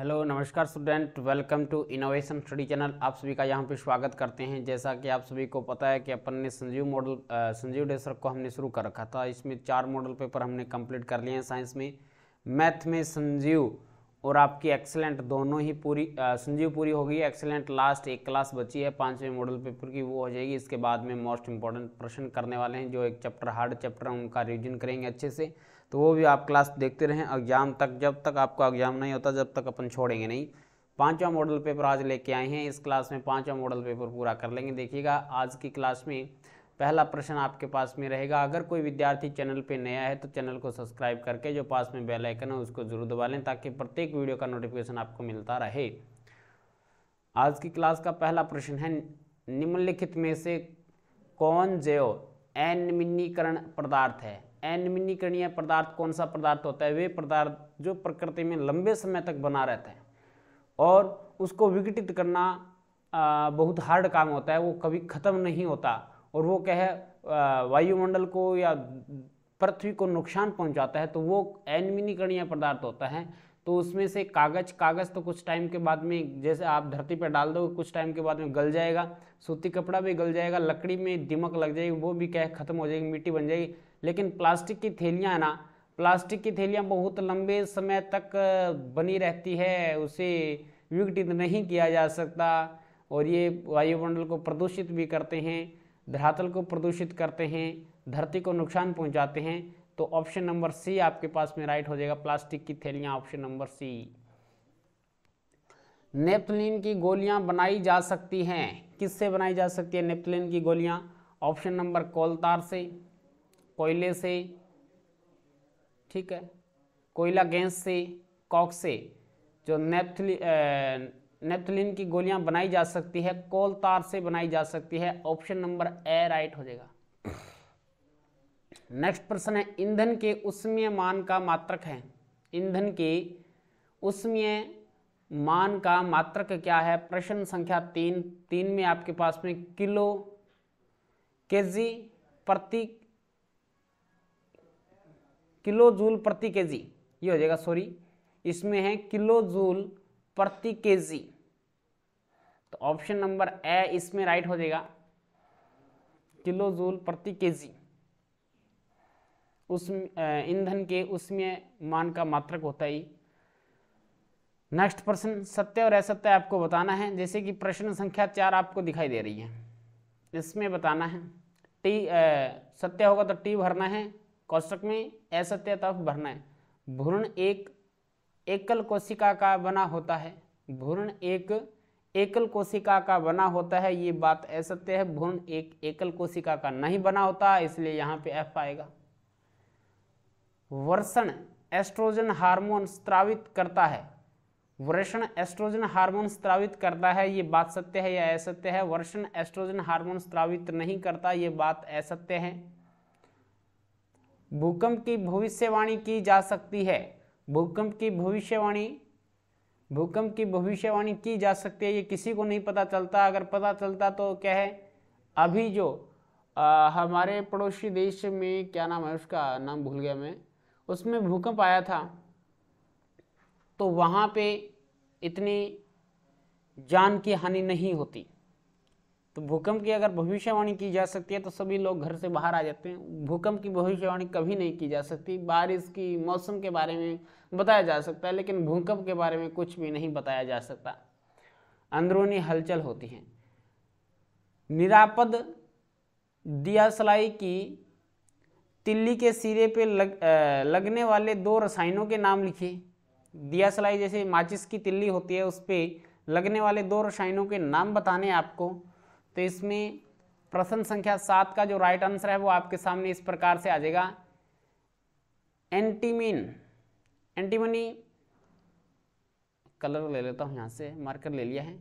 hello नमस्कार student welcome to Innovation Study channel आप सभी का यहाँ पे स्वागत करते हैं जैसा कि आप सभी को पता है कि अपन ने संजीव मॉडल संजीव डेसर को हमने शुरू कर रखा था इसमें चार मॉडल पेपर हमने कंप्लीट कर लिए हैं साइंस में मैथ में संजीव और आपकी एक्सेलेंट दोनों ही पूरी आ, संजीव पूरी होगी एक्सेलेंट लास्ट एक क्लास बची है पाँचवें मॉडल पेपर की वो हो जाएगी इसके बाद में मोस्ट इंपॉर्टेंट प्रश्न करने वाले हैं जो एक चैप्टर हार्ड चैप्टर उनका रिविजन करेंगे अच्छे से तो वो भी आप क्लास देखते रहें एग्ज़ाम तक जब तक आपका एग्ज़ाम नहीं होता जब तक अपन छोड़ेंगे नहीं पांचवा मॉडल पेपर आज लेके आए हैं इस क्लास में पांचवा मॉडल पेपर पूरा कर लेंगे देखिएगा आज की क्लास में पहला प्रश्न आपके पास में रहेगा अगर कोई विद्यार्थी चैनल पे नया है तो चैनल को सब्सक्राइब करके जो पास में बेल आइकन है उसको जरूर दबा लें ताकि प्रत्येक वीडियो का नोटिफिकेशन आपको मिलता रहे आज की क्लास का पहला प्रश्न है निम्नलिखित में से कौन जैव एनिमीकरण पदार्थ है एनमिनीकरणीय पदार्थ कौन सा पदार्थ होता है वे पदार्थ जो प्रकृति में लंबे समय तक बना रहता है और उसको विघटित करना बहुत हार्ड काम होता है वो कभी ख़त्म नहीं होता और वो कहे वायुमंडल को या पृथ्वी को नुकसान पहुंचाता है तो वो एनमिनीकरणीय पदार्थ होता है तो उसमें से कागज़ कागज़ तो कुछ टाइम के बाद में जैसे आप धरती पर डाल दोगे कुछ टाइम के बाद में गल जाएगा सूती कपड़ा भी गल जाएगा लकड़ी में दिमक लग जाएगी वो भी क्या ख़त्म हो जाएगी मिट्टी बन जाएगी लेकिन प्लास्टिक की थैलियाँ ना प्लास्टिक की थैलियाँ बहुत लंबे समय तक बनी रहती है उसे विघटित नहीं किया जा सकता और ये वायुमंडल को प्रदूषित भी करते हैं धरातल को प्रदूषित करते हैं धरती को नुकसान पहुंचाते हैं तो ऑप्शन नंबर सी आपके पास में राइट हो जाएगा प्लास्टिक की थैलियां ऑप्शन नंबर सी नेपथलिन की गोलियां बनाई जा सकती हैं किससे बनाई जा सकती है नेपथलिन की गोलियां ऑप्शन नंबर कोलतार से कोयले से ठीक है कोयला गैस से कॉक से जो नेप्थली नेप्थलिन की गोलियां बनाई जा सकती है कोल तार से बनाई जा सकती है ऑप्शन नंबर ए राइट हो जाएगा नेक्स्ट प्रश्न है ईंधन के उष्मीय मान का मात्रक है ईंधन के उष्मीय मान का मात्रक क्या है प्रश्न संख्या तीन तीन में आपके पास में किलो केजी प्रति किलो जूल प्रति केजी ये हो जाएगा सॉरी इसमें है किलो जूल प्रति केजी तो ऑप्शन नंबर ए इसमें राइट हो जाएगा किलो जूल प्रति केजी उस ईंधन के उसमें मान का मात्रक होता ही नेक्स्ट प्रश्न सत्य और असत्य आपको बताना है जैसे कि प्रश्न संख्या चार आपको दिखाई दे रही है इसमें बताना है टी सत्य होगा तो टी भरना है कौशक में असत्य तब भरना है भूर्ण एक एकल कोशिका का बना होता है भूर्ण एक एकल कोशिका का बना होता है ये बात असत्य है भूर्ण एक एकल कोशिका का नहीं बना होता इसलिए यहाँ पे एफ आएगा वर्षण एस्ट्रोजन हार्मोन स्त्रावित करता है वर्षण एस्ट्रोजन हार्मोन स्त्रावित करता है ये बात सत्य है या असत्य है वर्षण एस्ट्रोजन हार्मोन स्त्रावित नहीं करता ये बात असत्य है भूकंप की भविष्यवाणी की जा सकती है भूकंप की भविष्यवाणी भूकंप की भविष्यवाणी की जा सकती है ये किसी को नहीं पता चलता अगर पता चलता तो क्या है अभी जो आ, हमारे पड़ोसी देश में क्या नाम है उसका नाम भूल गया मैं उसमें भूकंप आया था तो वहाँ पे इतनी जान की हानि नहीं होती तो भूकंप की अगर भविष्यवाणी की जा सकती है तो सभी लोग घर से बाहर आ जाते हैं भूकंप की भविष्यवाणी कभी नहीं की जा सकती बारिश की मौसम के बारे में बताया जा सकता है लेकिन भूकंप के बारे में कुछ भी नहीं बताया जा सकता अंदरूनी हलचल होती है निरापद दियासलाई की तिल्ली के सिरे पे लग आ, लगने वाले दो रसायनों के नाम लिखिए दिया सलाई जैसे माचिस की तिल्ली होती है उस पर लगने वाले दो रसायनों के नाम बताने आपको तो इसमें प्रश्न संख्या सात का जो राइट आंसर है वो आपके सामने इस प्रकार से आ जाएगा एंटीमिन एंटीमनी कलर ले लेता हूँ यहाँ से मार्कर ले लिया है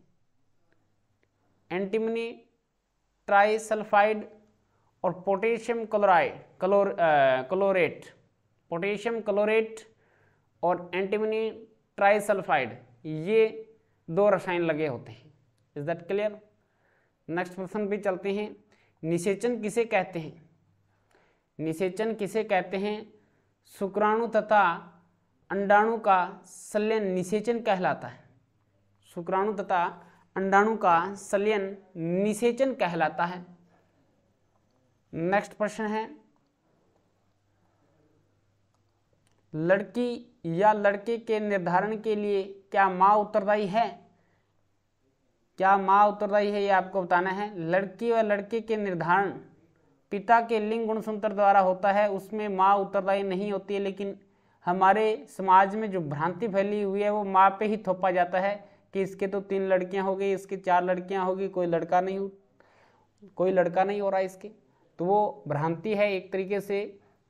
एंटीमनी ट्राई सल्फाइड और potassium chloride chlor chlorate potassium chlorate और एंटीमनी ट्राइसल्फाइड ये दो रसायन लगे होते हैं इज दैट क्लियर नेक्स्ट प्रश्न भी चलते हैं निषेचन किसे कहते हैं निषेचन किसे कहते हैं शुक्राणु तथा अंडाणु का सल्यन निषेचन कहलाता है शुक्राणु तथा अंडाणु का सल्यन निषेचन कहलाता है नेक्स्ट प्रश्न है लड़की या लड़के के निर्धारण के लिए क्या माँ उत्तरदायी है क्या माँ उत्तरदायी है ये आपको बताना है लड़की व लड़के के निर्धारण पिता के लिंग गुणसूत्र द्वारा होता है उसमें माँ उत्तरदायी नहीं होती है लेकिन हमारे समाज में जो भ्रांति फैली हुई है वो माँ पे ही थोपा जाता है कि इसके तो तीन लड़कियाँ हो गई इसकी चार लड़कियाँ होगी कोई लड़का नहीं कोई लड़का नहीं हो रहा इसके तो वो भ्रांति है एक तरीके से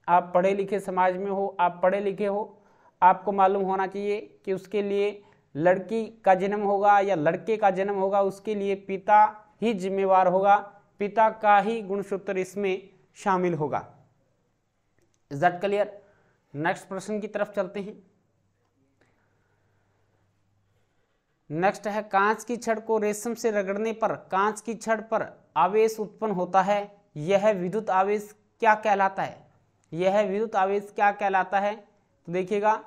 आप पढ़े लिखे समाज में हो आप पढ़े लिखे हो आपको मालूम होना चाहिए कि उसके लिए लड़की का जन्म होगा या लड़के का जन्म होगा उसके लिए पिता ही जिम्मेवार होगा पिता का ही गुणसूत्र इसमें शामिल होगा इज दैट क्लियर नेक्स्ट प्रश्न की तरफ चलते हैं नेक्स्ट है कांच की छड़ को रेशम से रगड़ने पर कांच की छड़ पर आवेश उत्पन्न होता है यह विद्युत आवेश क्या कहलाता है यह विद्युत आवेश क्या कहलाता है तो देखिएगा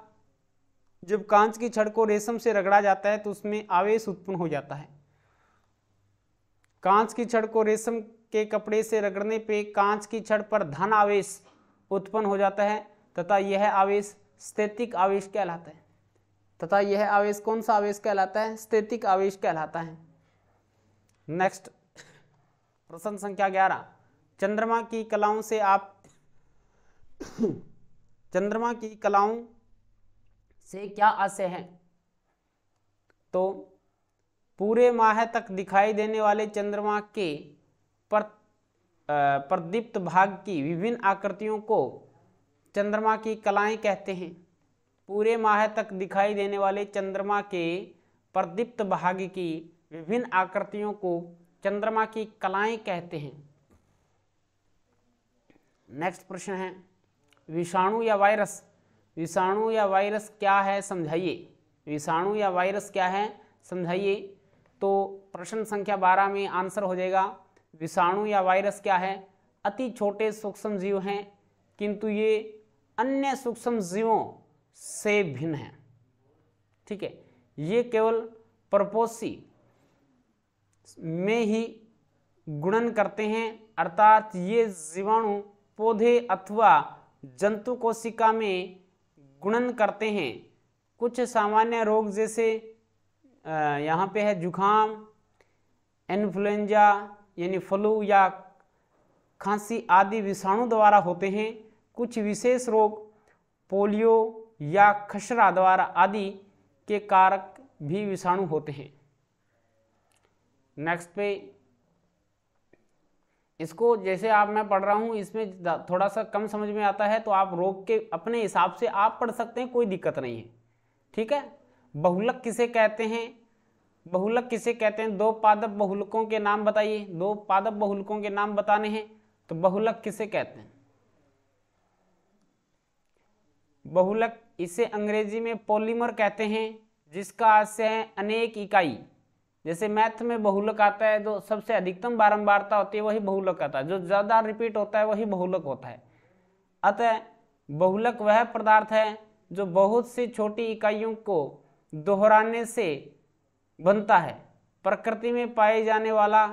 जब कांच की छड़ को रेशम से रगड़ा जाता है तो उसमें आवेश उत्पन्न हो जाता है कांच की छड़ को रेशम के कपड़े से रगड़ने पे कांच की छड़ पर धन आवेश उत्पन्न हो जाता है तथा यह आवेश स्थितिक आवेश कहलाता है तथा यह आवेश कौन सा आवेश कहलाता है स्थितिक आवेश कहलाता है नेक्स्ट प्रश्न संख्या ग्यारह चंद्रमा की कलाओं से आप चंद्रमा की कलाओं से क्या आशय है तो पूरे माह तक दिखाई देने वाले चंद्रमा के पर प्रदीप्त भाग की विभिन्न आकृतियों को चंद्रमा की कलाएं कहते हैं पूरे माह तक दिखाई देने वाले चंद्रमा के प्रदीप्त भाग की विभिन्न आकृतियों को चंद्रमा की कलाएं कहते हैं नेक्स्ट प्रश्न है विषाणु या वायरस विषाणु या वायरस क्या है समझाइए विषाणु या वायरस क्या है समझाइए तो प्रश्न संख्या बारह में आंसर हो जाएगा विषाणु या वायरस क्या है अति छोटे सूक्ष्म जीव हैं किंतु ये अन्य सूक्ष्म जीवों से भिन्न हैं ठीक है ये केवल प्रपोसी में ही गुणन करते हैं अर्थात ये जीवाणु पौधे अथवा जंतु कोशिका में गुणन करते हैं कुछ सामान्य रोग जैसे यहाँ पे है जुखाम इन्फ्लुएंजा यानी फ्लू या खांसी आदि विषाणु द्वारा होते हैं कुछ विशेष रोग पोलियो या खसरा द्वारा आदि के कारक भी विषाणु होते हैं नेक्स्ट पे इसको जैसे आप मैं पढ़ रहा हूँ इसमें थोड़ा सा कम समझ में आता है तो आप रोक के अपने हिसाब से आप पढ़ सकते हैं कोई दिक्कत नहीं है ठीक है बहुलक किसे कहते हैं बहुलक किसे कहते हैं दो पादप बहुलकों के नाम बताइए दो पादप बहुलकों के नाम बताने हैं तो बहुलक किसे कहते हैं बहुलक इसे अंग्रेजी में पॉलीमर कहते हैं जिसका आशय है अनेक इकाई जैसे मैथ में बहुलक आता है जो सबसे अधिकतम बारंबारता होती है वही बहुलक आता है जो ज़्यादा रिपीट होता है वही बहुलक होता है अतः बहुलक वह पदार्थ है जो बहुत सी छोटी इकाइयों को दोहराने से बनता है प्रकृति में पाए जाने वाला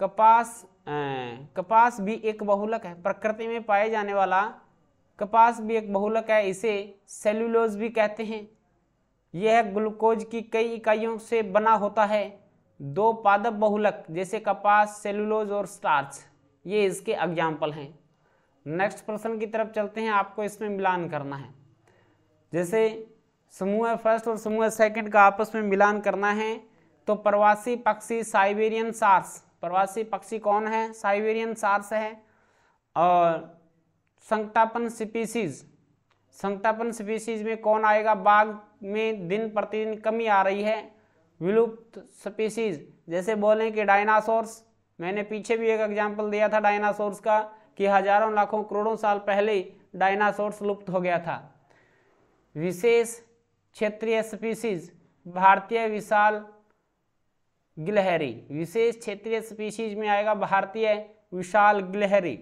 कपास आ, कपास भी एक बहुलक है प्रकृति में पाए जाने वाला कपास भी एक बहुलक है इसे सेल्यूलोज भी कहते हैं यह ग्लूकोज की कई इकाइयों से बना होता है दो पादप बहुलक जैसे कपास सेलुलोज और स्टार्च ये इसके एग्जाम्पल हैं नेक्स्ट प्रश्न की तरफ चलते हैं आपको इसमें मिलान करना है जैसे समूह फर्स्ट और समूह सेकंड का आपस में मिलान करना है तो प्रवासी पक्षी साइबेरियन सार्स प्रवासी पक्षी कौन है साइबेरियन सार्स है और संकटापन स्पीसीज संतापन स्पीसीज में कौन आएगा बाघ में दिन प्रतिदिन कमी आ रही है विलुप्त स्पीसीज जैसे बोलें कि डायनासोर्स मैंने पीछे भी एक एग्जाम्पल दिया था डायनासोर्स का कि हजारों लाखों करोड़ों साल पहले डायनासोर्स लुप्त हो गया था विशेष क्षेत्रीय स्पीसीज भारतीय विशाल गिलहरी विशेष क्षेत्रीय स्पीसीज में आएगा भारतीय विशाल गिलहरी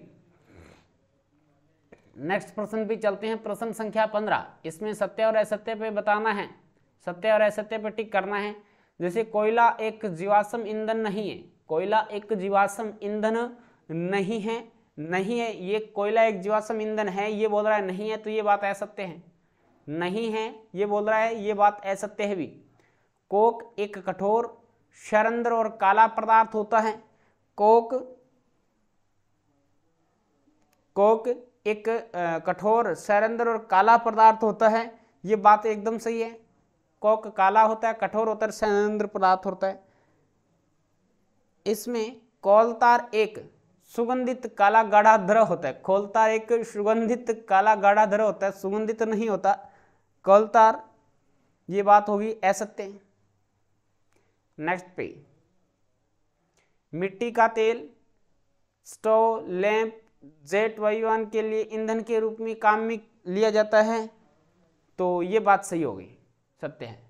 नेक्स्ट प्रश्न भी चलते हैं प्रश्न संख्या पंद्रह इसमें सत्य और असत्य पे बताना है सत्य और असत्य पे टिक करना है जैसे कोयला एक जीवाश्म ईंधन नहीं है कोयला एक जीवाश्म ईंधन नहीं है नहीं है ये कोयला एक जीवाश्म ईंधन है ये बोल रहा है नहीं है तो ये बात असत्य है नहीं है ये बोल रहा है ये बात असत्य है भी कोक एक कठोर शरंद्र और काला पदार्थ होता है कोक कोक एक कठोर सरेंद्र और काला पदार्थ होता है ये बात एकदम सही है कॉक काला होता है कठोर होता है सरेंद्र पदार्थ होता है इसमें कोलतार एक सुगंधित काला गाढ़ा द्रव होता है कोलतार एक सुगंधित काला गाढ़ा द्रव होता है सुगंधित नहीं होता कोलतार ये बात होगी असत्य नेक्स्ट पे मिट्टी का तेल स्टोव लैंप जेट वायुवान के लिए ईंधन के रूप में काम में लिया जाता है तो ये बात सही हो गई सत्य है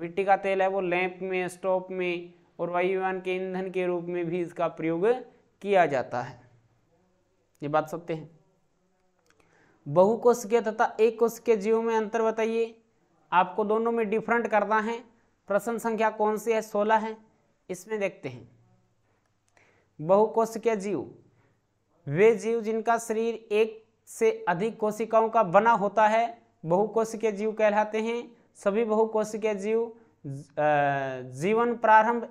मिट्टी का तेल है वो लैंप में स्टोव में और वायुवान के ईंधन के रूप में भी इसका प्रयोग किया जाता है ये बात सत्य है के तथा एक के जीव में अंतर बताइए आपको दोनों में डिफरेंट करना है प्रश्न संख्या कौन सी है सोलह है इसमें देखते हैं के जीव वे जीव जिनका शरीर एक से अधिक कोशिकाओं का बना होता है बहुकोशिकीय जीव कहलाते हैं सभी बहुकोशिकीय जीव जीवन प्रारंभ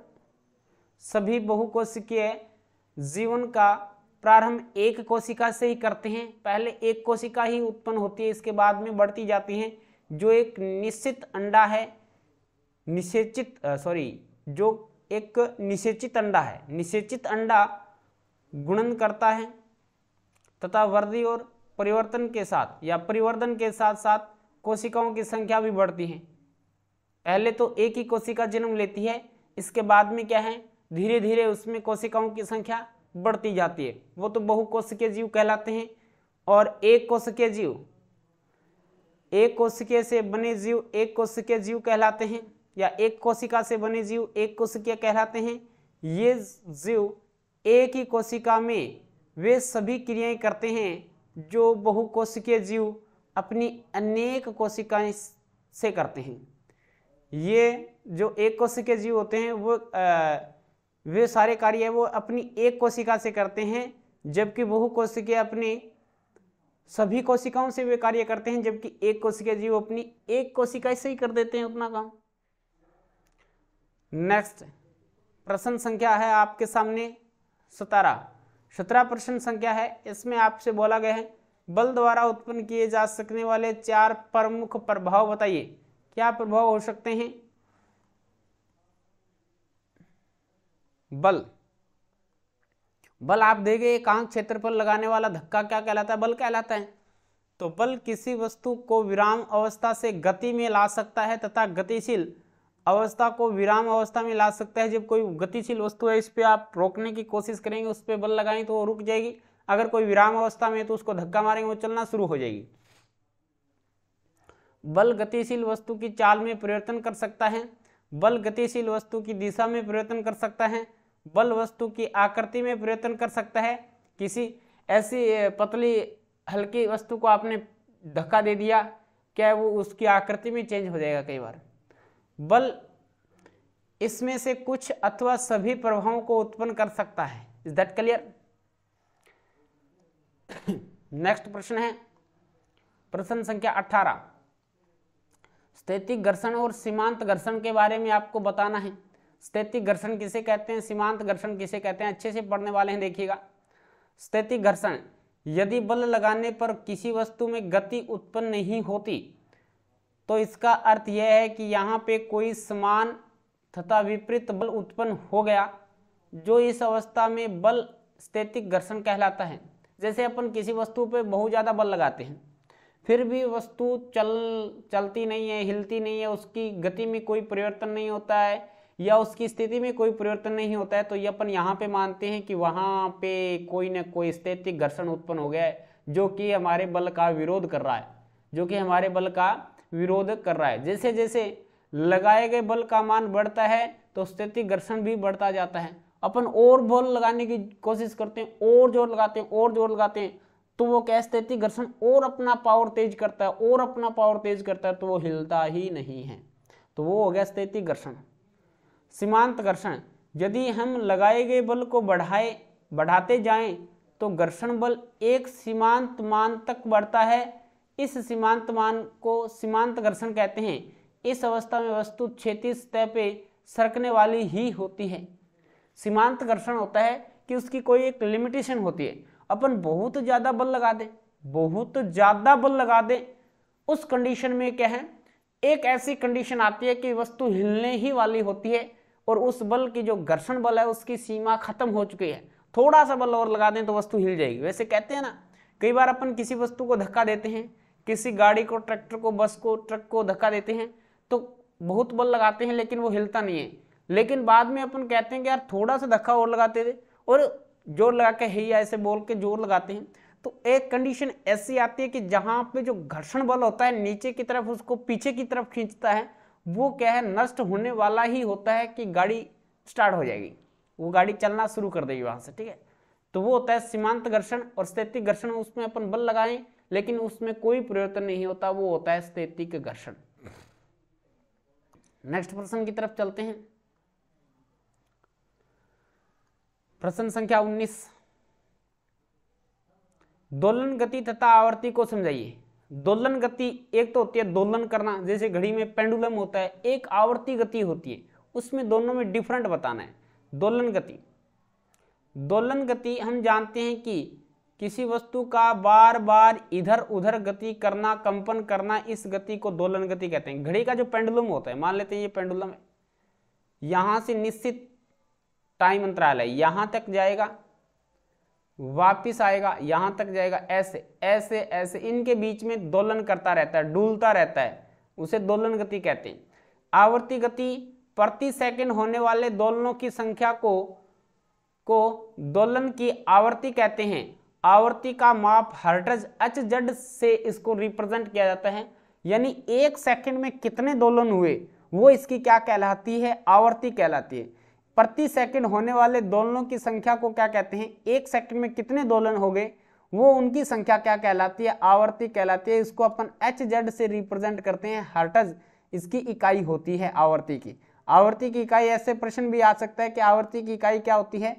सभी बहुकोशिकीय जीवन का प्रारंभ एक कोशिका से ही करते हैं पहले एक कोशिका ही उत्पन्न होती है इसके बाद में बढ़ती जाती हैं जो एक निश्चित अंडा है निषेचित सॉरी जो एक निषेचित अंडा है निषेचित अंडा गुणन करता है तथा वृद्धि और परिवर्तन के साथ या परिवर्तन के साथ साथ कोशिकाओं की संख्या भी बढ़ती है पहले तो एक ही कोशिका जन्म लेती है इसके बाद में क्या है धीरे धीरे उसमें कोशिकाओं की संख्या बढ़ती जाती है वो तो बहुकोशिकीय जीव कहलाते हैं और एक कोशिकीय जीव एक कोशिकीय से बने जीव एक कोशिकीय जीव कहलाते हैं या एक कोशिका से बने जीव एक कोशिकीय कहलाते हैं ये जीव एक ही कोशिका में वे सभी क्रियाएं करते हैं जो बहुकोशिकीय जीव अपनी अनेक कोशिकाएं से करते हैं ये जो एक कोशिकीय जीव होते हैं वो आ, वे सारे कार्य वो अपनी एक कोशिका से करते हैं जबकि बहुकोशिकीय अपने सभी कोशिकाओं से वे कार्य करते हैं जबकि एक कोशिकीय जीव अपनी एक कोशिका से ही कर देते हैं अपना काम नेक्स्ट प्रश्न संख्या है आपके सामने सतारा सत्रह प्रश्न संख्या है इसमें आपसे बोला गया है बल द्वारा उत्पन्न किए जा सकने वाले चार प्रमुख प्रभाव बताइए क्या प्रभाव हो सकते हैं बल बल आप देंगे एकांक क्षेत्र पर लगाने वाला धक्का क्या कहलाता है बल कहलाता है तो बल किसी वस्तु को विराम अवस्था से गति में ला सकता है तथा गतिशील अवस्था को विराम अवस्था में ला सकता है जब कोई गतिशील वस्तु है इस पर आप रोकने की कोशिश करेंगे उस पर बल लगाएंगे तो वो रुक जाएगी अगर कोई विराम अवस्था में तो उसको धक्का मारेंगे वो चलना शुरू हो जाएगी बल गतिशील वस्तु की चाल में परिवर्तन कर सकता है बल गतिशील वस्तु की दिशा में परिवर्तन कर सकता है बल वस्तु की आकृति में परिवर्तन कर सकता है किसी ऐसी पतली हल्की वस्तु को आपने धक्का दे दिया क्या वो उसकी आकृति में चेंज हो जाएगा कई बार बल इसमें से कुछ अथवा सभी प्रभावों को उत्पन्न कर सकता है इज दैट क्लियर नेक्स्ट प्रश्न है प्रश्न संख्या अठारह स्थैतिक घर्षण और सीमांत घर्षण के बारे में आपको बताना है स्थैतिक घर्षण किसे कहते हैं सीमांत घर्षण किसे कहते हैं अच्छे से पढ़ने वाले हैं देखिएगा स्थैतिक घर्षण यदि बल लगाने पर किसी वस्तु में गति उत्पन्न नहीं होती तो इसका अर्थ यह है कि यहाँ पे कोई समान तथा विपरीत बल उत्पन्न हो गया जो इस अवस्था में बल स्थैतिक घर्षण कहलाता है जैसे अपन किसी वस्तु पे बहुत ज़्यादा बल लगाते हैं फिर भी वस्तु चल चलती नहीं है हिलती नहीं है उसकी गति में कोई परिवर्तन नहीं होता है या उसकी स्थिति में कोई परिवर्तन नहीं होता है तो ये अपन यहाँ पे मानते हैं कि वहाँ पे कोई ना कोई स्थैतिक घर्षण उत्पन्न हो गया है जो कि हमारे बल का विरोध कर रहा है जो कि हमारे बल का विरोध कर रहा है जैसे जैसे लगाए गए बल का मान बढ़ता है तो स्थिति घर्षण भी बढ़ता जाता है अपन और बल लगाने की कोशिश करते हैं और जोर लगाते हैं और जोर लगाते हैं तो वो क्या स्थिति घर्षण और अपना पावर तेज करता है और अपना पावर तेज करता है तो वो हिलता ही नहीं है तो वो हो गया स्थिति घर्षण सीमांत घर्षण यदि हम लगाए गए बल को बढ़ाए बढ़ाते जाएं तो घर्षण बल एक सीमांत मान तक बढ़ता है इस सीमांत मान को सीमांत घर्षण कहते हैं इस अवस्था में वस्तु क्षेत्रीय सतह पे सरकने वाली ही होती है सीमांत घर्षण होता है कि उसकी कोई एक लिमिटेशन होती है अपन बहुत ज़्यादा बल लगा दें बहुत ज़्यादा बल लगा दें उस कंडीशन में क्या है एक ऐसी कंडीशन आती है कि वस्तु हिलने ही वाली होती है और उस बल की जो घर्षण बल है उसकी सीमा खत्म हो चुकी है थोड़ा सा बल और लगा दें तो वस्तु हिल जाएगी वैसे कहते हैं ना कई बार अपन किसी वस्तु को धक्का देते हैं किसी गाड़ी को ट्रैक्टर को बस को ट्रक को धक्का देते हैं तो बहुत बल लगाते हैं लेकिन वो हिलता नहीं है लेकिन बाद में अपन कहते हैं कि यार थोड़ा सा धक्का और लगाते थे और जोर लगा के ही ऐसे बोल के जोर लगाते हैं तो एक कंडीशन ऐसी आती है कि जहाँ पे जो घर्षण बल होता है नीचे की तरफ उसको पीछे की तरफ खींचता है वो क्या है नष्ट होने वाला ही होता है कि गाड़ी स्टार्ट हो जाएगी वो गाड़ी चलना शुरू कर देगी वहाँ से ठीक है तो वो होता है सीमांत घर्षण और स्थितिक घर्षण उसमें अपन बल लगाएं लेकिन उसमें कोई परिवर्तन नहीं होता वो होता है स्थितिक घर्षण नेक्स्ट प्रश्न की तरफ चलते हैं प्रश्न संख्या 19 दोलन गति तथा आवर्ती को समझाइए दोलन गति एक तो होती है दोलन करना जैसे घड़ी में पेंडुलम होता है एक आवर्ती गति होती है उसमें दोनों में डिफरेंट बताना है दोलन गति दोलन गति हम जानते हैं कि किसी वस्तु का बार बार इधर उधर गति करना कंपन करना इस गति को दोलन गति कहते हैं घड़ी का जो पेंडुलम होता है मान लेते हैं ये पेंडुलम है यहां से निश्चित टाइम अंतराल है यहां तक जाएगा वापिस आएगा यहां तक जाएगा ऐसे ऐसे ऐसे इनके बीच में दोलन करता रहता है डूलता रहता है उसे दोलन गति कहते हैं आवर्ती गति प्रति सेकंड होने वाले दोलनों की संख्या को को दोलन की आवर्ती कहते हैं आवृत्ति का माप हर्टज एच जेड से इसको रिप्रेजेंट किया जाता है यानी एक सेकंड में कितने दोलन हुए वो इसकी क्या कहलाती है आवृत्ति कहलाती है प्रति सेकंड होने वाले दोलनों की संख्या को क्या कहते हैं एक सेकंड में कितने दोलन हो गए वो उनकी संख्या क्या कहलाती है आवर्ती कहलाती है इसको अपन एच जेड से रिप्रेजेंट करते हैं हर्टज इसकी इकाई होती है आवर्ती की आवर्ती की इकाई ऐसे प्रश्न भी आ सकता है कि आवर्ती की इकाई क्या होती है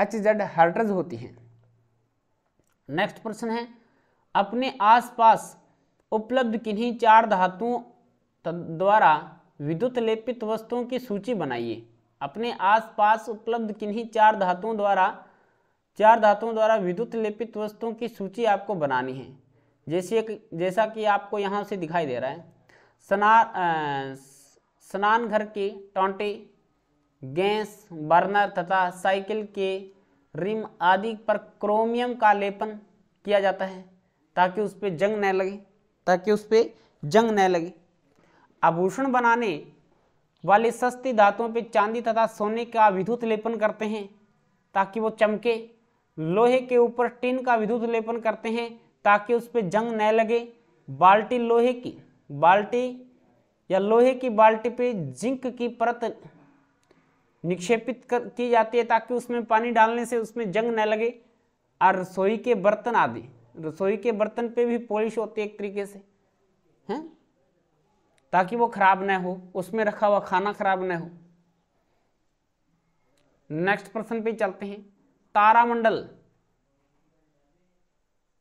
एच जेड हर्टज होती है नेक्स्ट प्रश्न है अपने आसपास उपलब्ध किन्हीं चार धातुओं द्वारा विद्युत लेपित वस्तुओं की सूची बनाइए अपने आसपास उपलब्ध किन्हीं चार धातुओं द्वारा चार धातुओं द्वारा विद्युत लेपित वस्तुओं की सूची आपको बनानी है जैसे जैसा कि आपको यहाँ से दिखाई दे रहा है स्नान स्नान घर के टोंटे गैस बर्नर तथा साइकिल के रिम आदि पर क्रोमियम का लेपन किया जाता है ताकि उस पर जंग न लगे ताकि उस पर जंग न लगे आभूषण बनाने वाले सस्ती धातुओं पर चांदी तथा सोने का विद्युत लेपन करते हैं ताकि वो चमके लोहे के ऊपर टिन का विद्युत लेपन करते हैं ताकि उस पर जंग न लगे बाल्टी लोहे की बाल्टी या लोहे की बाल्टी पे जिंक की परत निक्षेपित कर की जाती है ताकि उसमें पानी डालने से उसमें जंग न लगे और रसोई के बर्तन आदि रसोई के बर्तन पे भी पॉलिश होती है एक तरीके से हैं ताकि वो खराब ना हो उसमें रखा हुआ खाना खराब ना हो नेक्स्ट प्रश्न पे चलते हैं तारामंडल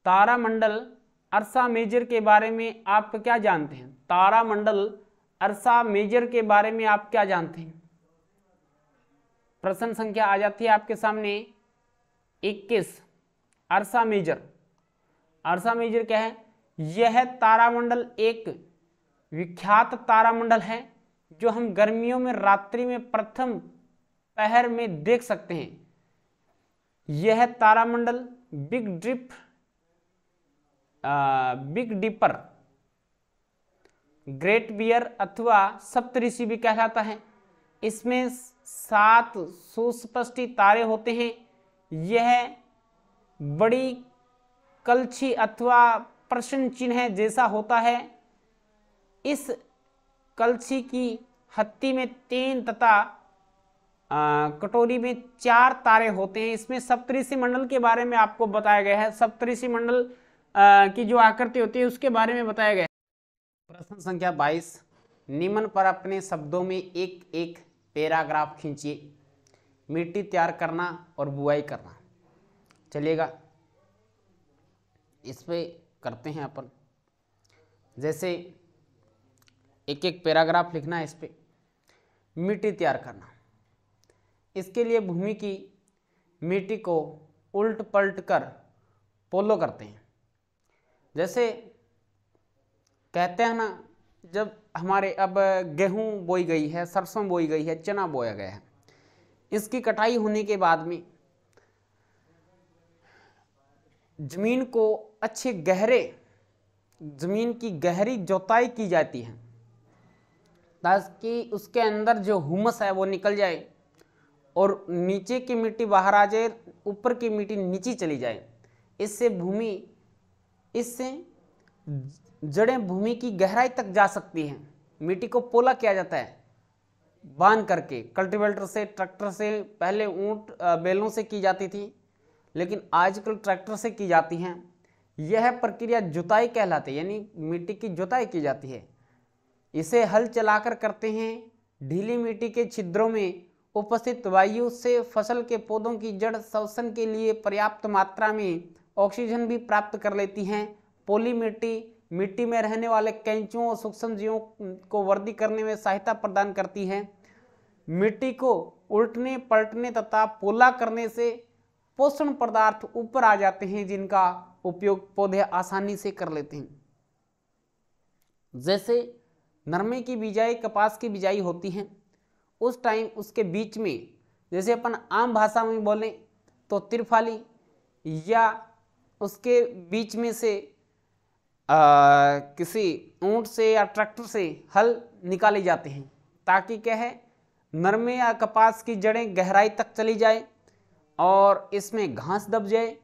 तारामंडल अरसा मेजर के बारे में आप क्या जानते हैं तारामंडल अरसा मेजर के बारे में आप क्या जानते हैं प्रश्न संख्या आ जाती है आपके सामने इक्कीस अरसा मेजर अरसा मेजर क्या है यह तारामंडल एक विख्यात तारामंडल है जो हम गर्मियों में रात्रि में प्रथम पहर में देख सकते हैं यह तारामंडल big drip big dipper great bear अथवा सप्तऋषि भी कहलाता है इसमें सात सुस्पष्टी तारे होते हैं यह बड़ी कलछी अथवा प्रश्न चिन्ह जैसा होता है इस कलछी की हत्ती में तीन तथा कटोरी में चार तारे होते हैं इसमें सप्तऋषि मंडल के बारे में आपको बताया गया है सप्तऋषि मंडल की जो आकृति होती है उसके बारे में बताया गया है प्रश्न संख्या 22 निम्न पर अपने शब्दों में एक एक पैराग्राफ खींचिए मिट्टी तैयार करना और बुआई करना चलेगा इस पर करते हैं अपन जैसे एक एक पैराग्राफ लिखना है इस पर मिट्टी तैयार करना इसके लिए भूमि की मिट्टी को उल्ट पलट कर पोलो करते हैं जैसे कहते हैं ना जब हमारे अब गेहूँ बोई गई है सरसों बोई गई है चना बोया गया है इसकी कटाई होने के बाद में जमीन को अच्छे गहरे जमीन की गहरी जोताई की जाती है ताकि उसके अंदर जो हुमस है वो निकल जाए और नीचे की मिट्टी बाहर आ जाए ऊपर की मिट्टी नीचे चली जाए इससे भूमि इससे जड़ें भूमि की गहराई तक जा सकती हैं मिट्टी को पोला किया जाता है बांध करके कल्टीवेटर से ट्रैक्टर से पहले ऊँट बैलों से की जाती थी लेकिन आजकल ट्रैक्टर से की जाती हैं यह प्रक्रिया जुताई कहलाती है यानी मिट्टी की जुताई की जाती है इसे हल चलाकर करते हैं ढीली मिट्टी के छिद्रों में उपस्थित वायु से फसल के पौधों की जड़ शोषण के लिए पर्याप्त मात्रा में ऑक्सीजन भी प्राप्त कर लेती हैं पोली मिट्टी मिट्टी में रहने वाले कैंचुओं और सूक्ष्म जीवों को वृद्धि करने में सहायता प्रदान करती है मिट्टी को उल्टने पलटने तथा पोला करने से पोषण पदार्थ ऊपर आ जाते हैं जिनका उपयोग पौधे आसानी से कर लेते हैं जैसे नरमे की बिजाई कपास की बिजाई होती है उस टाइम उसके बीच में जैसे अपन आम भाषा में बोलें तो त्रिफाली या उसके बीच में से किसी ऊँट से या ट्रैक्टर से हल निकाले जाते हैं ताकि क्या है नरमे या कपास की जड़ें गहराई तक चली जाए और इसमें घास दब जाए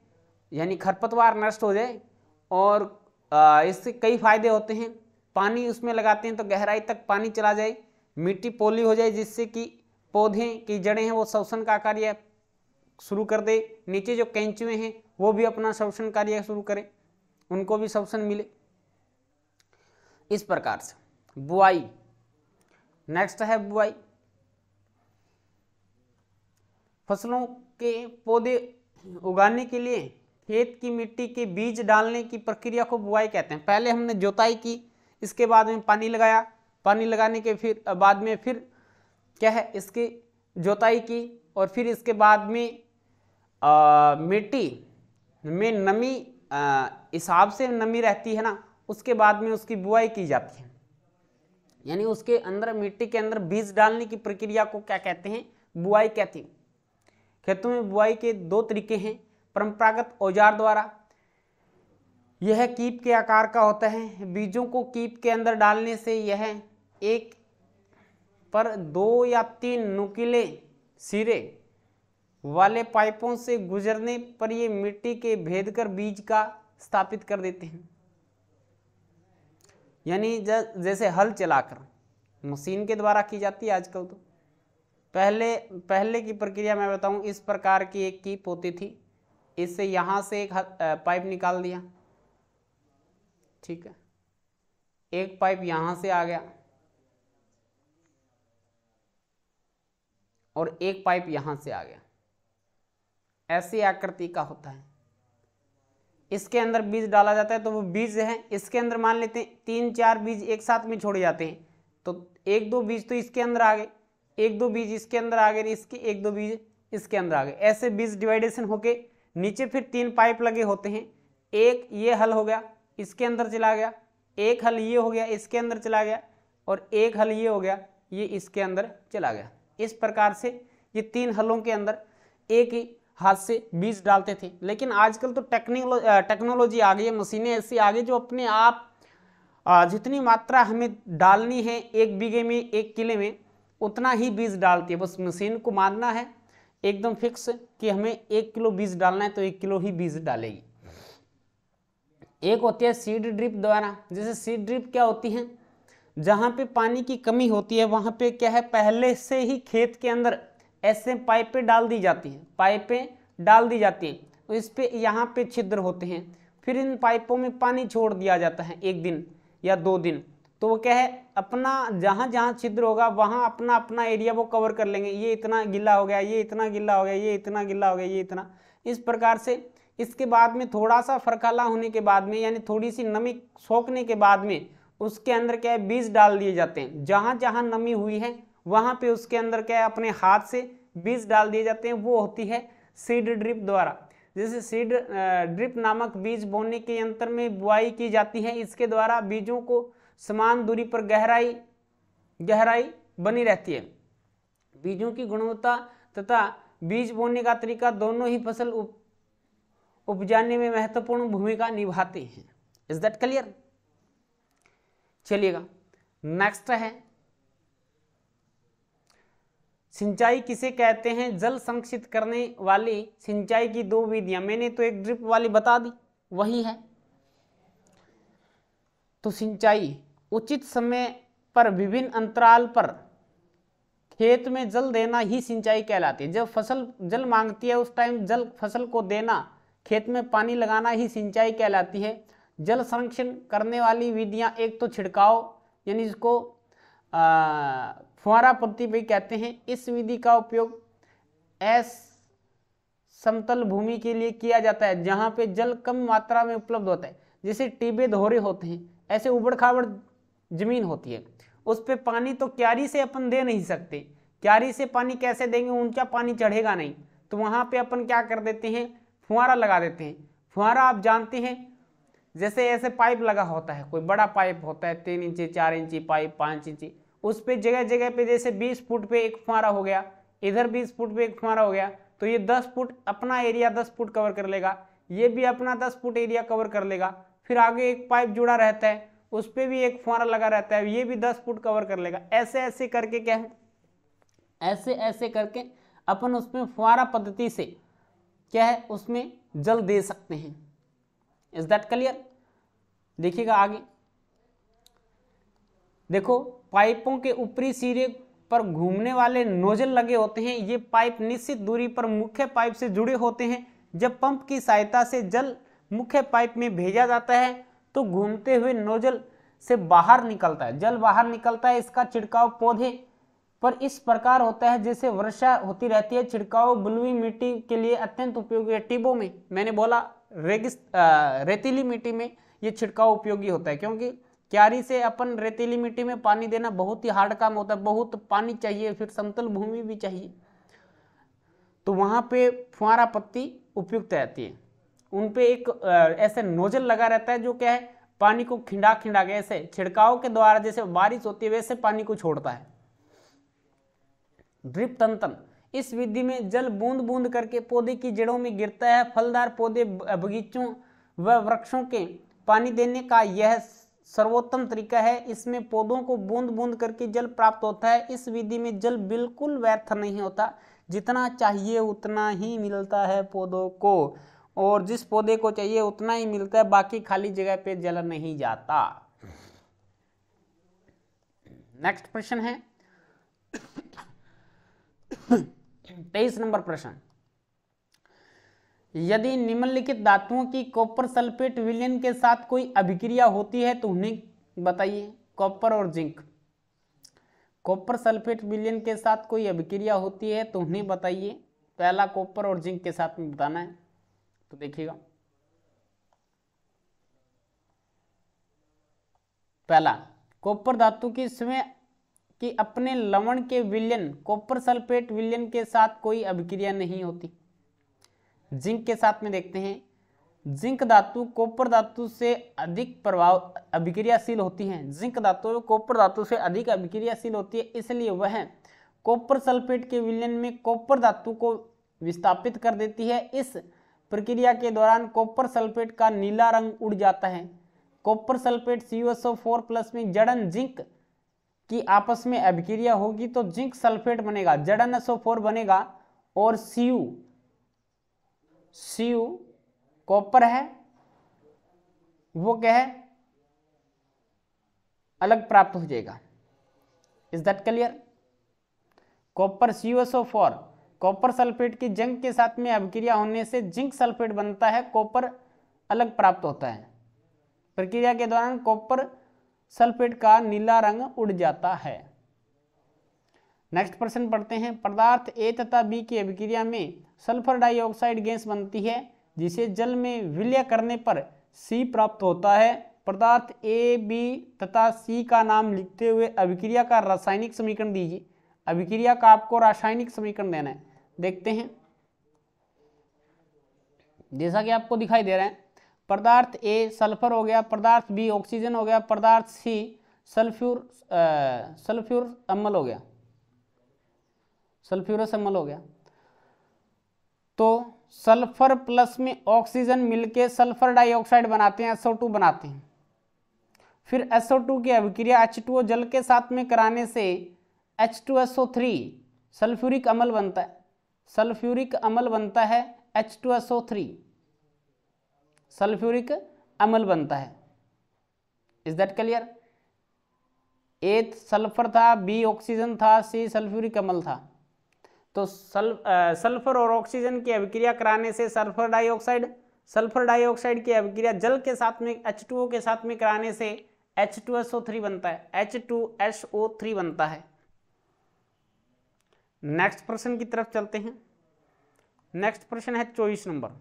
यानी खरपतवार नष्ट हो जाए और इससे कई फायदे होते हैं पानी उसमें लगाते हैं तो गहराई तक पानी चला जाए मिट्टी पोली हो जाए जिससे कि पौधे की जड़ें हैं वो शोषण का कार्य शुरू कर दे नीचे जो कैंचुए हैं वो भी अपना शोषण कार्य शुरू करें उनको भी सब्सन मिले इस प्रकार से बुआई नेक्स्ट है बुआई फसलों के पौधे उगाने के लिए खेत की मिट्टी के बीज डालने की प्रक्रिया को बुआई कहते हैं पहले हमने जोताई की इसके बाद में पानी लगाया पानी लगाने के फिर बाद में फिर क्या है इसकी जोताई की और फिर इसके बाद में मिट्टी में नमी आ, हिसाब से नमी रहती है ना उसके बाद में उसकी बुआई की जाती है यानी उसके अंदर मिट्टी के अंदर बीज डालने की प्रक्रिया को क्या कहते हैं बुआई कहते हैं खेतों में बुआई के दो तरीके हैं परंपरागत औजार द्वारा यह कीप के आकार का होता है बीजों को कीप के अंदर डालने से यह एक पर दो या तीन नुकीले सिरे वाले पाइपों से गुजरने पर यह मिट्टी के भेद कर बीज का स्थापित कर देते हैं यानी जैसे हल चलाकर मशीन के द्वारा की जाती है आजकल तो पहले पहले की प्रक्रिया मैं बताऊं इस प्रकार की एक कीप होती थी इससे यहां से एक पाइप निकाल दिया ठीक है एक पाइप यहां से आ गया और एक पाइप यहां से आ गया ऐसी आकृति का होता है इसके अंदर बीज डाला जाता है तो वो बीज है इसके अंदर मान लेते हैं तीन चार बीज एक साथ में छोड़े जाते हैं तो एक दो बीज तो इसके अंदर आ गए एक दो बीज इसके अंदर आ गए इसके एक दो बीज इसके अंदर आ गए ऐसे बीज डिवाइडेशन होके नीचे फिर तीन पाइप लगे होते हैं एक ये हल हो गया इसके अंदर चला गया एक हल ये हो गया इसके अंदर चला गया और एक हल ये हो गया ये इसके अंदर चला गया इस प्रकार से ये तीन हलों के अंदर एक ही हाथ से बीज डालते थे लेकिन आजकल तो टेक्निकलो टेक्नोलॉजी आ गई है मशीनें ऐसी आ गई जो अपने आप जितनी मात्रा हमें डालनी है एक बीघे में एक किले में उतना ही बीज डालती है बस मशीन को मानना है एकदम फिक्स कि हमें एक किलो बीज डालना है तो एक किलो ही बीज डालेगी एक होती है सीड ड्रिप द्वारा जैसे सीड ड्रिप क्या होती है जहाँ पे पानी की कमी होती है वहाँ पे क्या है पहले से ही खेत के अंदर ऐसे पाइपें डाल दी जाती हैं पाइपें डाल दी जाती हैं इस पर यहाँ पे छिद्र होते हैं फिर इन पाइपों में पानी छोड़ दिया जाता है एक दिन या दो दिन तो वो क्या है अपना जहाँ जहाँ छिद्र होगा वहाँ अपना अपना एरिया वो कवर कर लेंगे ये इतना गिला हो गया ये इतना गिला हो गया ये इतना गिला हो गया ये इतना इस प्रकार से इसके बाद में थोड़ा सा फरकाला होने के बाद में यानी थोड़ी सी नमी सोखने के बाद में उसके अंदर क्या है बीज डाल दिए जाते हैं जहाँ जहाँ नमी हुई है वहाँ पे उसके अंदर क्या है अपने हाथ से बीज डाल दिए जाते हैं वो होती है सीड ड्रिप द्वारा जैसे सीड ड्रिप नामक बीज बोने के यंत्र में बुआई की जाती है इसके द्वारा बीजों को समान दूरी पर गहराई गहराई बनी रहती है बीजों की गुणवत्ता तथा बीज बोने का तरीका दोनों ही फसल उप उपजाने में महत्वपूर्ण भूमिका निभाते हैं इज दैट क्लियर चलिएगा नेक्स्ट है सिंचाई किसे कहते हैं जल संरक्षित करने वाली सिंचाई की दो विधियां मैंने तो एक ड्रिप वाली बता दी वही है तो सिंचाई उचित समय पर विभिन्न अंतराल पर खेत में जल देना ही सिंचाई कहलाती है जब फसल जल मांगती है उस टाइम जल फसल को देना खेत में पानी लगाना ही सिंचाई कहलाती है जल संरक्षण करने वाली विधियां एक तो छिड़काव यानी इसको आ, फुहरा पद्धति भी कहते हैं इस विधि का उपयोग एस समतल भूमि के लिए किया जाता है जहाँ पे जल कम मात्रा में उपलब्ध होता है जैसे टीबे धोरे होते हैं ऐसे उबड़ खाबड़ जमीन होती है उस पर पानी तो क्यारी से अपन दे नहीं सकते क्यारी से पानी कैसे देंगे उनका पानी चढ़ेगा नहीं तो वहाँ पे अपन क्या कर देते हैं फुहारा लगा देते हैं फुहारा आप जानते हैं जैसे ऐसे पाइप लगा होता है कोई बड़ा पाइप होता है तीन इंची चार इंची पाइप पाँच इंची उस पर जगह जगह पे जैसे बीस फुट पे एक फुहारा हो गया इधर बीस फुट पे एक फुहारा हो गया तो ये दस फुट अपना एरिया दस फुट कवर कर लेगा ये भी अपना दस फुट एरिया कवर कर लेगा फिर आगे एक पाइप जुड़ा रहता है उस पर भी एक फुहारा लगा रहता है ये भी दस फुट कवर कर लेगा ऐसे ऐसे करके क्या है ऐसे ऐसे करके अपन उसमें फुहारा पद्धति से क्या है उसमें जल दे सकते हैं इज दैट क्लियर देखिएगा आगे देखो पाइपों के ऊपरी सिरे पर घूमने वाले नोजल लगे होते हैं ये पाइप निश्चित दूरी पर मुख्य पाइप से जुड़े होते हैं जब पंप की सहायता से जल मुख्य पाइप में भेजा जाता है तो घूमते हुए नोजल से बाहर निकलता है जल बाहर निकलता है इसका छिड़काव पौधे पर इस प्रकार होता है जैसे वर्षा होती रहती है छिड़काव बलुई मिट्टी के लिए अत्यंत उपयोगी है टीबों में मैंने बोला रेगिस रेतीली मिट्टी में ये छिड़काव उपयोगी होता है क्योंकि क्यारी से अपन रेतीली मिट्टी में पानी देना बहुत ही हार्ड काम होता है बहुत पानी चाहिए फिर समतल भूमि भी चाहिए तो वहाँ पे फुहारा पत्ती उपयुक्त रहती है उन पे एक ऐसे नोजल लगा रहता है जो क्या है पानी को खिंडा खिंडा के ऐसे छिड़काव के द्वारा जैसे बारिश होती है वैसे पानी को छोड़ता है ड्रिप तंतन इस विधि में जल बूंद बूंद करके पौधे की जड़ों में गिरता है फलदार पौधे बगीचों व वृक्षों के पानी देने का यह सर्वोत्तम तरीका है इसमें पौधों को बूंद बूंद करके जल प्राप्त होता है इस विधि में जल बिल्कुल व्यर्थ नहीं होता जितना चाहिए उतना ही मिलता है पौधों को और जिस पौधे को चाहिए उतना ही मिलता है बाकी खाली जगह पे जल नहीं जाता नेक्स्ट प्रश्न है तेईस नंबर प्रश्न यदि निम्नलिखित धातुओं की कॉपर सल्फेट विलियन के साथ कोई अभिक्रिया होती है तो उन्हें बताइए कॉपर और जिंक कॉपर सल्फेट विलियन के साथ कोई अभिक्रिया होती है तो उन्हें बताइए पहला कॉपर और जिंक के साथ में बताना है तो देखिएगा पहला कॉपर धातु की स्वयं की अपने लवण के विलयन कॉपर सल्फेट विलियन के साथ कोई अभिक्रिया नहीं होती जिंक के साथ में देखते हैं जिंक धातु कोपर धातु से अधिक प्रभाव अभिक्रियाशील होती है जिंक धातु कोपर धातु से अधिक अभिक्रियाशील होती है इसलिए वह कोपर सल्फेट के विलयन में कोपर धातु को विस्थापित कर देती है इस प्रक्रिया के दौरान कोपर सल्फेट का नीला रंग उड़ जाता है कॉपर सल्फेट फोर प्लस में जड़न जिंक की आपस में अभिक्रिया होगी तो जिंक सल्फेट बनेगा जड़न फोर बनेगा और Cu सी यू कॉपर है वो क्या है अलग प्राप्त हो जाएगा is that clear copper C O four copper sulphate की जंग के साथ में अभिक्रिया होने से जिंक सल्फेट बनता है कॉपर अलग प्राप्त होता है प्रक्रिया के दौरान कॉपर सल्फेट का नीला रंग उड़ जाता है नेक्स्ट प्रश्न पढ़ते हैं पदार्थ ए तथा बी की अभिक्रिया में सल्फर डाइऑक्साइड गैस बनती है जिसे जल में विलय करने पर सी प्राप्त होता है पदार्थ ए बी तथा सी का नाम लिखते हुए अभिक्रिया का रासायनिक समीकरण दीजिए अभिक्रिया का आपको रासायनिक समीकरण देना है देखते हैं जैसा कि आपको दिखाई दे रहा है पदार्थ ए सल्फर हो गया पदार्थ बी ऑक्सीजन हो गया पदार्थ सी सल्फ्यूर सल्फ्यूर अम्ल हो गया सल्फ्यूरस अम्ल हो गया तो सल्फर प्लस में ऑक्सीजन मिलके सल्फर डाइऑक्साइड बनाते हैं एसओ टू बनाते हैं फिर एसओ टू की अभिक्रिया एच ओ जल के साथ में कराने से एच टू थ्री सल्फ्यूरिक अमल बनता है सल्फ्यूरिक अमल बनता है एच टू थ्री सल्फ्यूरिक अमल बनता है is that clear A sulphur था बी ऑक्सीजन था सी सल्फ्यूरिक अमल था तो सल्फर और ऑक्सीजन की अभिक्रिया कराने से सल्फर डाइऑक्साइड सल्फर डाइऑक्साइड की अभिक्रिया जल के साथ में एच के साथ में कराने से एच बनता है एच बनता है नेक्स्ट प्रश्न की तरफ चलते हैं नेक्स्ट प्रश्न है चौबीस नंबर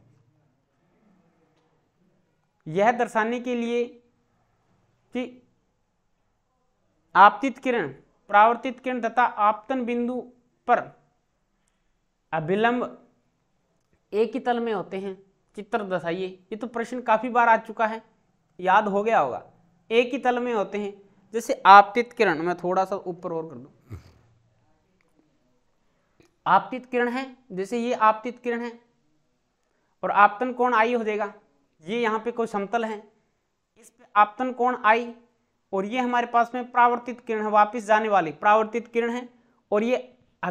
यह दर्शाने के लिए कि आपतित किरण प्रावर्तित किरण तथा आपतन बिंदु पर अभिलंब एक ही तल में होते हैं चित्र दर्शाइए ये तो प्रश्न काफ़ी बार आ चुका है याद हो गया होगा एक ही तल में होते हैं जैसे आपतित किरण मैं थोड़ा सा ऊपर और कर दू आपतित किरण है जैसे ये आपतित किरण है और आपतन कोण आई हो जाएगा ये यहाँ पे कोई समतल है इस पे आपतन कोण आई और ये हमारे पास में प्रावर्तित किरण है वापस जाने वाली प्रावर्तित किरण है और ये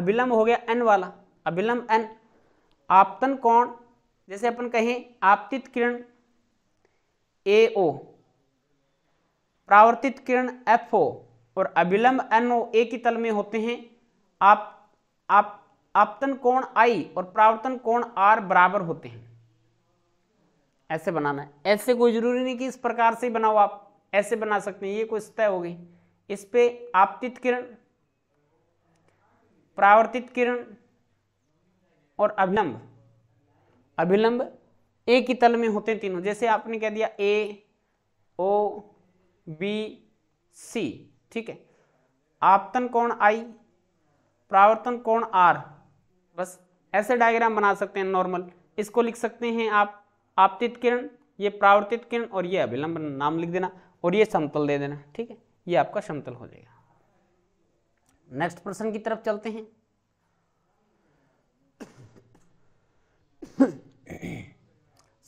अभिलंब हो गया एन वाला अभिलंब एन आपतन कोण जैसे अपन कहें आपतित किरण ए ओ प्रावर्तित किरण एफ ओ और अभिलंब एन ओ ए की तल में होते हैं आप आप आपतन कोण आई और प्रावर्तन कोण आर बराबर होते हैं ऐसे बनाना है ऐसे कोई जरूरी नहीं कि इस प्रकार से ही बनाओ आप ऐसे बना सकते हैं ये कोई तय हो गई इस पे आपतित किरण प्रावर्तित किरण और अभिलंब अभिलंब ए की तल में होते हैं तीनों जैसे आपने कह दिया ए ओ बी सी ठीक है आपतन कोण आई प्रावर्तन कोण आर बस ऐसे डायग्राम बना सकते हैं नॉर्मल इसको लिख सकते हैं आप आपतित किरण ये प्रावर्तित किरण और ये अभिलंब नाम लिख देना और ये समतल दे देना ठीक है ये आपका समतल हो जाएगा नेक्स्ट प्रश्न की तरफ चलते हैं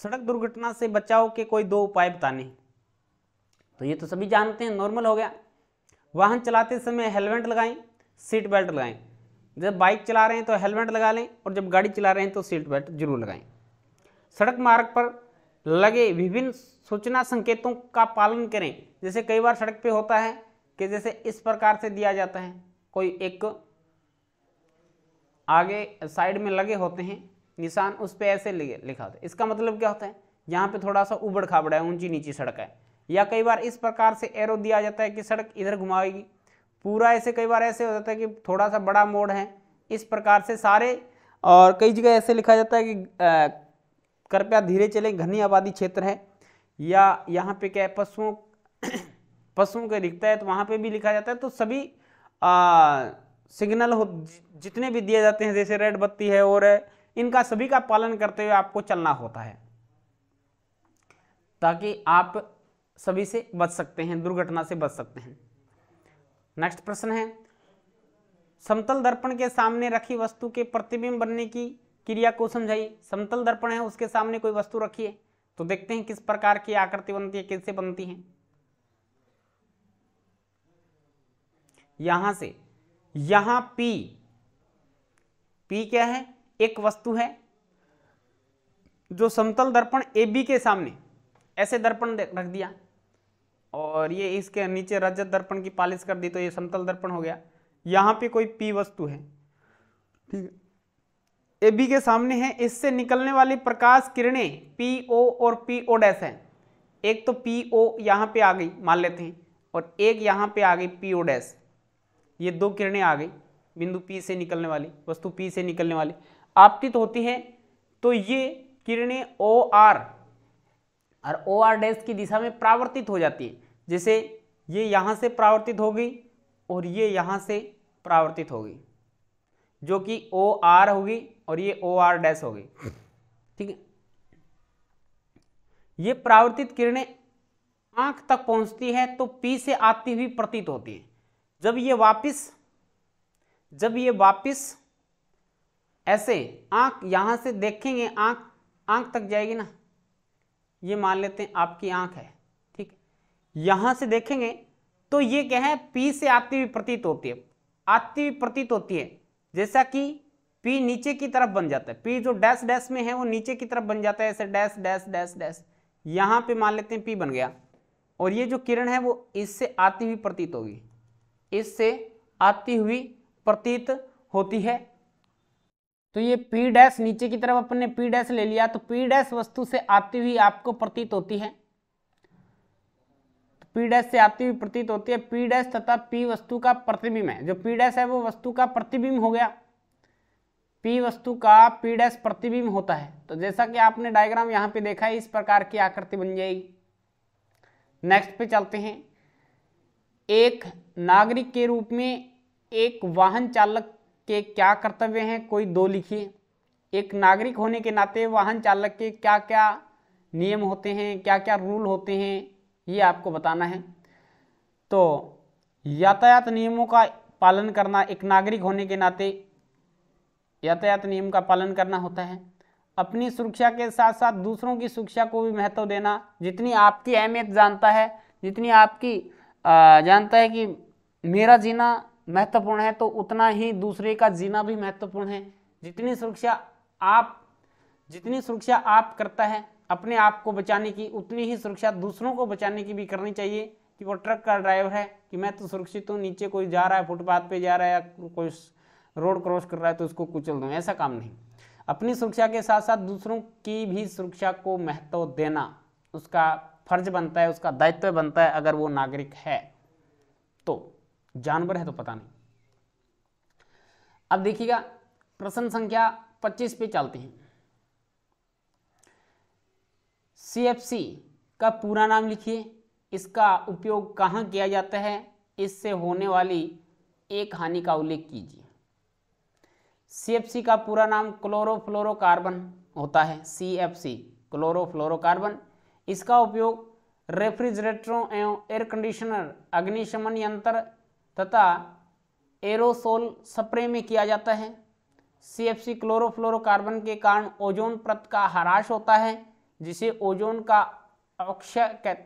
सड़क दुर्घटना से बचाव के कोई दो उपाय बताने तो ये तो सभी जानते हैं नॉर्मल हो गया वाहन चलाते समय हेलमेट लगाएं सीट बेल्ट लगाएं जब बाइक चला रहे हैं तो हेलमेट लगा लें और जब गाड़ी चला रहे हैं तो सीट बेल्ट जरूर लगाएं सड़क मार्ग पर लगे विभिन्न सूचना संकेतों का पालन करें जैसे कई बार सड़क पे होता है कि जैसे इस प्रकार से दिया जाता है कोई एक आगे साइड में लगे होते हैं निशान उस पर ऐसे लिखा होता है इसका मतलब क्या होता है यहाँ पे थोड़ा सा उबड़ खाबड़ है ऊंची नीची सड़क है या कई बार इस प्रकार से एरो दिया जाता है कि सड़क इधर घुमाएगी पूरा ऐसे कई बार ऐसे हो जाता है कि थोड़ा सा बड़ा मोड़ है इस प्रकार से सारे और कई जगह ऐसे लिखा जाता है कि कृपया धीरे चले घनी आबादी क्षेत्र है या यहाँ पे क्या है पशुओं पशुओं के दिखता है तो वहाँ पे भी लिखा जाता है तो सभी सिग्नल हो जितने भी दिए जाते हैं जैसे रेड बत्ती है और है, इनका सभी का पालन करते हुए आपको चलना होता है ताकि आप सभी से बच सकते हैं दुर्घटना से बच सकते हैं नेक्स्ट प्रश्न है समतल दर्पण के सामने रखी वस्तु के प्रतिबिंब बनने की क्रिया को समझाइए समतल दर्पण है उसके सामने कोई वस्तु रखिए तो देखते हैं किस प्रकार की आकृति बनती है कैसे बनती है यहां से यहां पी पी क्या है एक वस्तु है जो समतल दर्पण ए बी के सामने ऐसे दर्पण रख दिया और ये इसके नीचे रजत दर्पण की पालिश कर दी तो ये समतल दर्पण हो गया यहाँ पे कोई पी वस्तु है ठीक है ए बी के सामने है इससे निकलने वाली प्रकाश किरणें पी ओ और पी ओ डैस है एक तो पी ओ यहाँ पे आ गई मान लेते हैं और एक यहाँ पे आ गई पी ओ डैस ये दो किरणें आ गई बिंदु पी से निकलने वाली वस्तु पी से निकलने वाली आपतित होती है तो ये किरणें ओ आर और ओ आर डैश की दिशा में प्रावर्तित हो जाती है जैसे ये यहाँ से प्रावर्तित हो गई और ये यहाँ से प्रावर्तित हो गई जो कि ओ आर होगी और ये ओ आर डैश होगी ठीक है ये प्रावर्तित किरणें आंख तक पहुंचती हैं तो पी से आती हुई प्रतीत होती है जब ये वापस जब ये वापस ऐसे आंख यहाँ से देखेंगे आंख आंख तक जाएगी ना ये मान लेते हैं आपकी आंख है ठीक यहाँ से देखेंगे तो ये क्या है पी से आती हुई प्रतीत होती है आती हुई प्रतीत होती है जैसा कि पी नीचे की तरफ बन जाता है पी जो डैश डैश में है वो नीचे की तरफ बन जाता है ऐसे डैश डैश डैश डैश यहाँ पे मान लेते हैं पी बन गया और ये जो किरण है वो इससे आती हुई प्रतीत होगी इससे आती हुई प्रतीत होती है तो ये पी डैश नीचे की तरफ अपन ने पी डैश ले लिया तो पी डैश वस्तु से आती हुई आपको प्रतीत होती है पी तो डैश से आती हुई प्रतीत होती है पी डैश तथा पी वस्तु का प्रतिबिंब है जो पी डैश है वो वस्तु का प्रतिबिंब हो गया पी वस्तु का पी डैश प्रतिबिंब होता है तो जैसा कि आपने डायग्राम यहाँ पे देखा है इस प्रकार की आकृति बन जाएगी नेक्स्ट पे चलते हैं एक नागरिक के रूप में एक वाहन चालक के क्या कर्तव्य हैं कोई दो लिखिए एक नागरिक होने के नाते वाहन चालक के क्या क्या नियम होते हैं क्या क्या रूल होते हैं ये आपको बताना है तो यातायात नियमों का पालन करना एक नागरिक होने के नाते यातायात नियम का पालन करना होता है अपनी सुरक्षा के साथ साथ दूसरों की सुरक्षा को भी महत्व देना जितनी आपकी अहमियत जानता है जितनी आपकी जानता है कि मेरा जीना महत्वपूर्ण है तो उतना ही दूसरे का जीना भी महत्वपूर्ण है जितनी सुरक्षा आप जितनी सुरक्षा आप करता है अपने आप को बचाने की उतनी ही सुरक्षा दूसरों को बचाने की भी करनी चाहिए कि वो ट्रक का ड्राइवर है कि मैं तो सुरक्षित हूँ नीचे कोई जा रहा है फुटपाथ पे जा रहा है या कोई रोड क्रॉस कर रहा है तो उसको कुचल दूँ ऐसा काम नहीं अपनी सुरक्षा के साथ साथ दूसरों की भी सुरक्षा को महत्व देना उसका फर्ज बनता है उसका दायित्व बनता है अगर वो नागरिक है तो जानवर है तो पता नहीं अब देखिएगा प्रश्न संख्या 25 पे चलते हैं सीएफसी का पूरा नाम लिखिए इसका उपयोग कहां किया जाता है इससे होने वाली एक हानि का उल्लेख कीजिए सीएफसी का पूरा नाम क्लोरोफ्लोरोकार्बन होता है सीएफसी क्लोरोफ्लोरोकार्बन इसका उपयोग रेफ्रिजरेटरों एवं एयर कंडीशनर अग्निशमन यंत्र तथा एरोसोल स्प्रे में किया जाता है सी एफ सी क्लोरोफ्लोरोकार्बन के कारण ओजोन प्रत का हराश होता है जिसे ओजोन का अवक्षय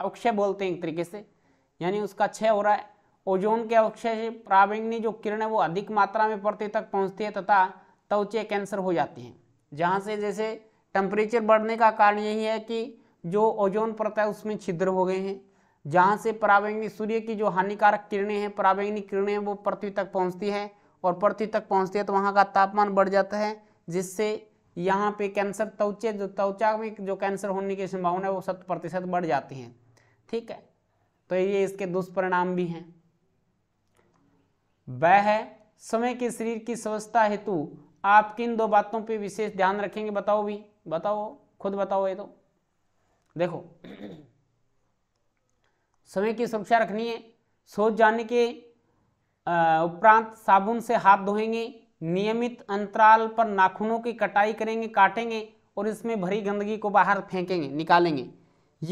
अवक्षय बोलते हैं एक तरीके से यानी उसका क्षय हो रहा है ओजोन के अवक्षय से प्रावेंगनी जो किरण है वो अधिक मात्रा में पृथ्वी तक पहुंचती है तथा त्वचे कैंसर हो जाती हैं जहाँ से जैसे टेम्परेचर बढ़ने का कारण यही है कि जो ओजोन परत है उसमें छिद्र हो गए हैं जहां से परावैंगनी सूर्य की जो हानिकारक किरणें हैं परावैंगनी किरणें वो पृथ्वी तक पहुंचती है और पृथ्वी तक पहुंचती है तो वहां का तापमान बढ़ जाता है जिससे यहाँ पे कैंसर त्वचे जो त्वचा में जो कैंसर होने की संभावना है वो शत प्रतिशत बढ़ जाती है ठीक है तो ये इसके दुष्परिणाम भी हैं वह है समय के शरीर की स्वस्थता हेतु आप किन दो बातों पर विशेष ध्यान रखेंगे बताओ भी बताओ खुद बताओ ये तो देखो समय की सुरक्षा रखनी है सोच जाने के उपरांत साबुन से हाथ धोएंगे नियमित अंतराल पर नाखूनों की कटाई करेंगे काटेंगे और इसमें भरी गंदगी को बाहर फेंकेंगे निकालेंगे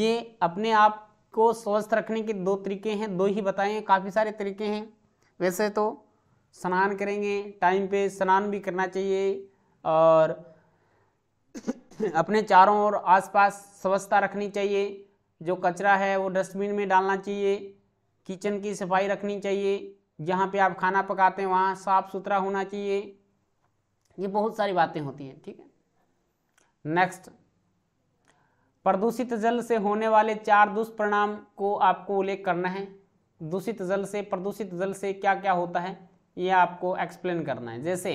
ये अपने आप को स्वस्थ रखने के दो तरीके हैं दो ही बताएँ काफ़ी सारे तरीके हैं वैसे तो स्नान करेंगे टाइम पे स्नान भी करना चाहिए और अपने चारों ओर आसपास स्वच्छता रखनी चाहिए जो कचरा है वो डस्टबिन में डालना चाहिए किचन की सफाई रखनी चाहिए जहाँ पे आप खाना पकाते हैं वहाँ साफ़ सुथरा होना चाहिए ये बहुत सारी बातें होती हैं ठीक है नेक्स्ट प्रदूषित जल से होने वाले चार दुष्परिणाम को आपको उल्लेख करना है दूषित जल से प्रदूषित जल से क्या क्या होता है ये आपको एक्सप्लेन करना है जैसे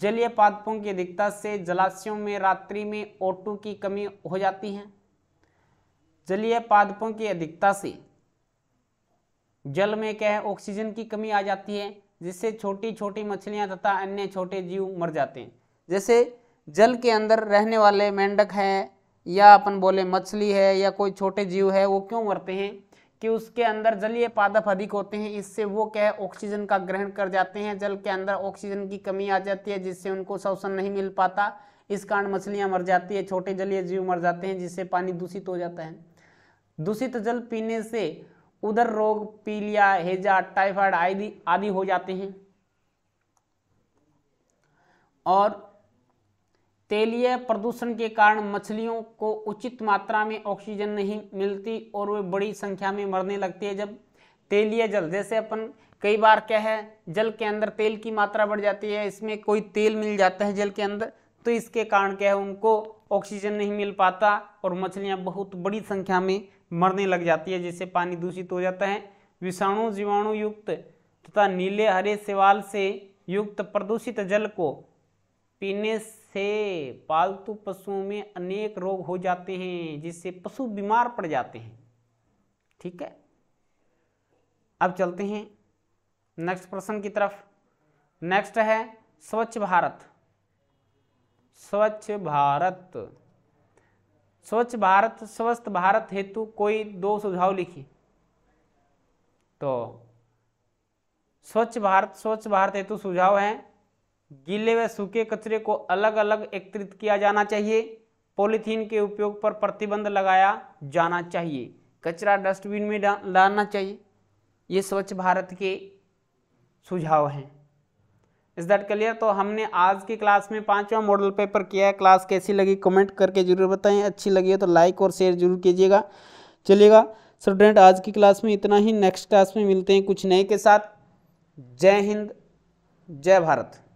जलीय पादपों की अधिकता से जलाशयों में रात्रि में ओटू की कमी हो जाती है जलीय पादपों की अधिकता से जल में क्या है ऑक्सीजन की कमी आ जाती है जिससे छोटी छोटी मछलियां तथा अन्य छोटे जीव मर जाते हैं जैसे जल के अंदर रहने वाले मेंढक हैं या अपन बोले मछली है या कोई छोटे जीव है वो क्यों मरते हैं कि उसके अंदर जलीय पादप अधिक होते हैं इससे वो क्या है ऑक्सीजन का ग्रहण कर जाते हैं जल के अंदर ऑक्सीजन की कमी आ जाती है जिससे उनको शोषण नहीं मिल पाता इस कारण मछलियाँ मर जाती है छोटे जलीय जीव मर जाते हैं जिससे पानी दूषित हो जाता है दूषित जल पीने से उधर रोग पीलिया हेजा टाइफाइड आदि आदि हो जाते हैं और तेलीय प्रदूषण के कारण मछलियों को उचित मात्रा में ऑक्सीजन नहीं मिलती और वे बड़ी संख्या में मरने लगती है जब तेलीय जल जैसे अपन कई बार क्या है जल के अंदर तेल की मात्रा बढ़ जाती है इसमें कोई तेल मिल जाता है जल के अंदर तो इसके कारण क्या है उनको ऑक्सीजन नहीं मिल पाता और मछलियाँ बहुत बड़ी संख्या में मरने लग जाती है जिससे पानी दूषित हो जाता है विषाणु जीवाणु युक्त तथा नीले हरे सेवाल से युक्त प्रदूषित जल को पीने से पालतू पशुओं में अनेक रोग हो जाते हैं जिससे पशु बीमार पड़ जाते हैं ठीक है अब चलते हैं नेक्स्ट प्रश्न की तरफ नेक्स्ट है स्वच्छ भारत स्वच्छ भारत स्वच्छ भारत स्वस्थ भारत हेतु कोई दो सुझाव लिखिए तो स्वच्छ भारत स्वच्छ भारत हेतु सुझाव हैं गीले व सूखे कचरे को अलग अलग एकत्रित किया जाना चाहिए पॉलिथीन के उपयोग पर प्रतिबंध लगाया जाना चाहिए कचरा डस्टबिन में डालना चाहिए ये स्वच्छ भारत के सुझाव हैं इज दैट क्लियर तो हमने आज की क्लास में पांचवा मॉडल पेपर किया है क्लास कैसी लगी कमेंट करके जरूर बताएं अच्छी लगी है तो लाइक और शेयर जरूर कीजिएगा चलिएगा स्टूडेंट आज की क्लास में इतना ही नेक्स्ट क्लास में मिलते हैं कुछ नए के साथ जय हिंद जय भारत